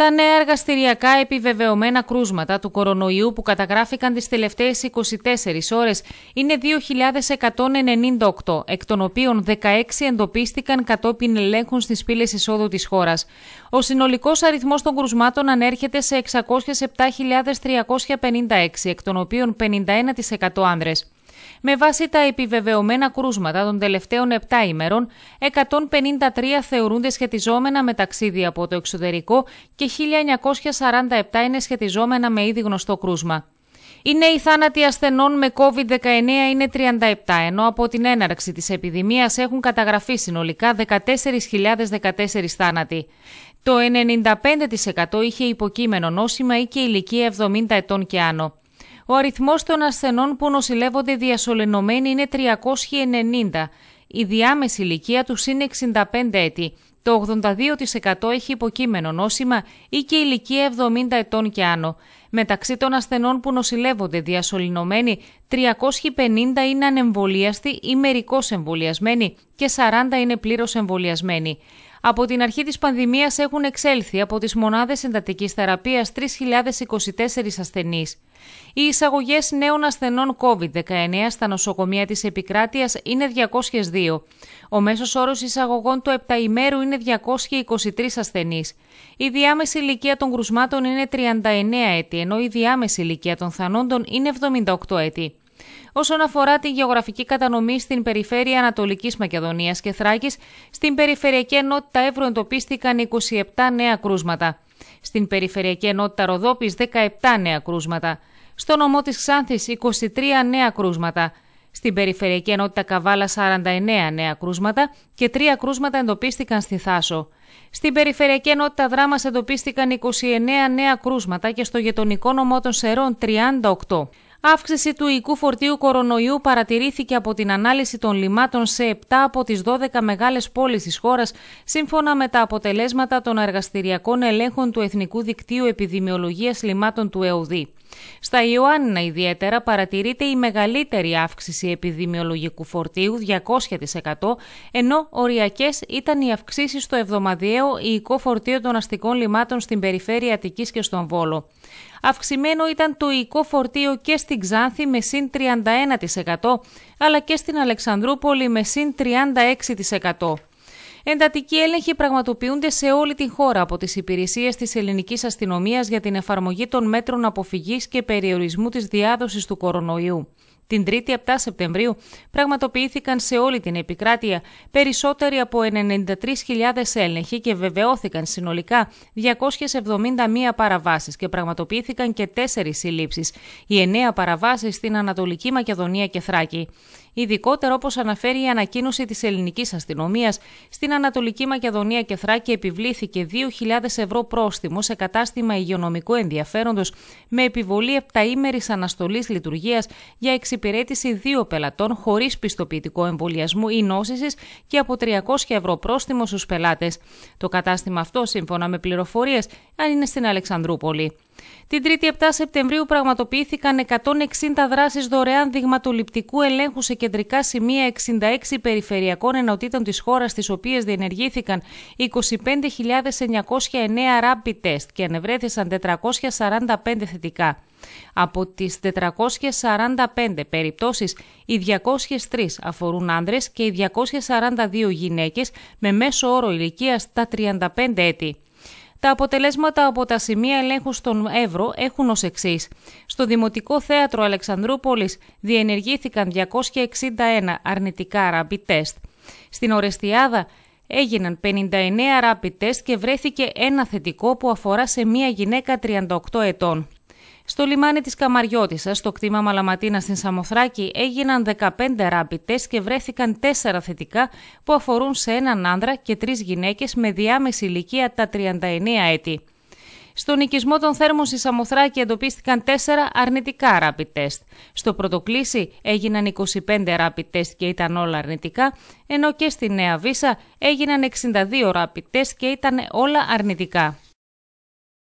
Τα νέα εργαστηριακά επιβεβαιωμένα κρούσματα του κορονοϊού που καταγράφηκαν τις τελευταίες 24 ώρες είναι 2.198, εκ των οποίων 16 εντοπίστηκαν κατόπιν ελέγχων στις πύλες εισόδου της χώρας. Ο συνολικός αριθμός των κρουσμάτων ανέρχεται σε 607.356, εκ των οποίων 51% άνδρες. Με βάση τα επιβεβαιωμένα κρούσματα των τελευταίων 7 ημερών, 153 θεωρούνται σχετιζόμενα με ταξίδια από το εξωτερικό και 1947 είναι σχετιζόμενα με ήδη γνωστό κρούσμα. Οι νέοι θάνατοι ασθενών με COVID-19 είναι 37, ενώ από την έναρξη της επιδημίας έχουν καταγραφεί συνολικά 14.014 θάνατοι. Το 95% είχε υποκείμενο νόσημα ή και ηλικία 70 ετών και άνω. Ο αριθμός των ασθενών που νοσηλεύονται διασωληνωμένοι είναι 390. Η διάμεση ηλικία τους είναι 65 έτη. Το 82% έχει υποκείμενο νόσημα ή και ηλικία 70 ετών και άνω. Μεταξύ των ασθενών που νοσηλεύονται διασωληνωμένοι, 350 είναι ανεμβολίαστοι ή μερικώς εμβολιασμένοι και 40 είναι πλήρως εμβολιασμένοι από την αρχή της πανδημίας έχουν εξέλθει από τις μονάδες εντατικής θεραπείας 3.024 ασθενείς. Οι εισαγωγές νέων ασθενών COVID-19 στα νοσοκομεία της επικράτειας είναι 202. Ο μέσος όρος εισαγωγών του επταημέρου είναι 223 ασθενείς. Η διάμεση ηλικία των κρουσμάτων είναι 39 έτη, ενώ η διάμεση ηλικία των θανόντων είναι 78 έτη όσον αφορά την γεωγραφική κατανομή στην περιφέρεια Ανατολικής Μακεδονίας και Θράκης, στην περιφερειακή ενότητα Εύρω εντοπίστηκαν 27 νέα κρούσματα. Στην περιφερειακή ενότητα Ροδόπης 17 νέα κρούσματα. Στο νομό της Ξάνθης 23 νέα κρούσματα. Στην περιφερειακή ενότητα Καβάλα 49 νέα κρούσματα και 3 κρούσματα εντοπίστηκαν στη Θάσο. Στην περιφερειακή ενότητα Δράμας εντοπίστηκαν 29 νέα κρούσματα και στο γειτονικό νομό των Σερών 38. Αύξηση του οικού φορτίου κορονοϊού παρατηρήθηκε από την ανάλυση των λιμάτων σε 7 από τις 12 μεγάλες πόλεις της χώρας, σύμφωνα με τα αποτελέσματα των εργαστηριακών ελέγχων του Εθνικού Δικτύου Επιδημιολογίας Λιμάτων του ΕΟΔΗ. Στα Ιωάννινα ιδιαίτερα παρατηρείται η μεγαλύτερη αύξηση επιδημιολογικού φορτίου 200% ενώ οριακές ήταν οι αυξήσεις στο εβδομαδιαίο οικό φορτίο των αστικών λιμάτων στην περιφέρεια Αττικής και στον Βόλο. Αυξημένο ήταν το υλικό φορτίο και στην Ξάνθη με συν 31% αλλά και στην Αλεξανδρούπολη με συν 36%. Εντατικοί έλεγχοι πραγματοποιούνται σε όλη την χώρα από τις υπηρεσίες της ελληνικής αστυνομίας για την εφαρμογή των μέτρων αποφυγής και περιορισμού της διάδοσης του κορονοϊού. Την 3η 7 Σεπτεμβρίου πραγματοποιήθηκαν σε όλη την επικράτεια περισσότεροι από 93.000 έλεγχοι και βεβαιώθηκαν συνολικά 271 παραβάσεις και πραγματοποιήθηκαν και 4 συλλήψεις, οι 9 παραβάσεις στην Ανατολική Μακεδονία και Θράκη. Ειδικότερο, όπως αναφέρει η ανακοίνωση της ελληνικής αστυνομίας, στην Ανατολική Μακεδονία και Θράκη επιβλήθηκε 2.000 ευρώ πρόστιμο σε κατάστημα υγειονομικού ενδιαφέροντος με επιβολή επτάήμερης αναστολής λειτουργίας για εξυπηρέτηση δύο πελατών χωρίς πιστοποιητικό εμβολιασμού ή νόσησης και από 300 ευρώ πρόστιμο στους πελάτες. Το κατάστημα αυτό, σύμφωνα με πληροφορίες, αν είναι στην Αλεξανδρούπολη. Την 3η 7 Σεπτεμβρίου πραγματοποιήθηκαν 160 δράσεις δωρεάν δειγματοληπτικού ελέγχου σε κεντρικά σημεία 66 περιφερειακών ενωτήτων της χώρας στις οποίες διενεργήθηκαν 25.909 rapid test και ανεβρέθησαν 445 θετικά. Από τις 445 περιπτώσεις, οι 203 αφορούν άνδρες και οι 242 γυναίκες με μέσο όρο ηλικίας τα 35 έτη. Τα αποτελέσματα από τα σημεία ελέγχου στον Εύρο έχουν ως εξής. Στο Δημοτικό Θέατρο Αλεξανδρούπολης διενεργήθηκαν 261 αρνητικά rapid test. Στην Ορεστιάδα έγιναν 59 rapid test και βρέθηκε ένα θετικό που αφορά σε μία γυναίκα 38 ετών. Στο λιμάνι της Καμαριώτησας, στο κτήμα Μαλαματίνας στην Σαμοθράκη, έγιναν 15 rapid test και βρέθηκαν 4 θετικά που αφορούν σε έναν άνδρα και τρεις γυναίκες με διάμεση ηλικία τα 39 έτη. Στον οικισμό των θέρμων στη Σαμοθράκη εντοπίστηκαν 4 αρνητικά rapid test. Στο πρωτοκλήσι έγιναν 25 rapid test και ήταν όλα αρνητικά, ενώ και στη Νέα Βίσα έγιναν 62 rapid test και ήταν όλα αρνητικά.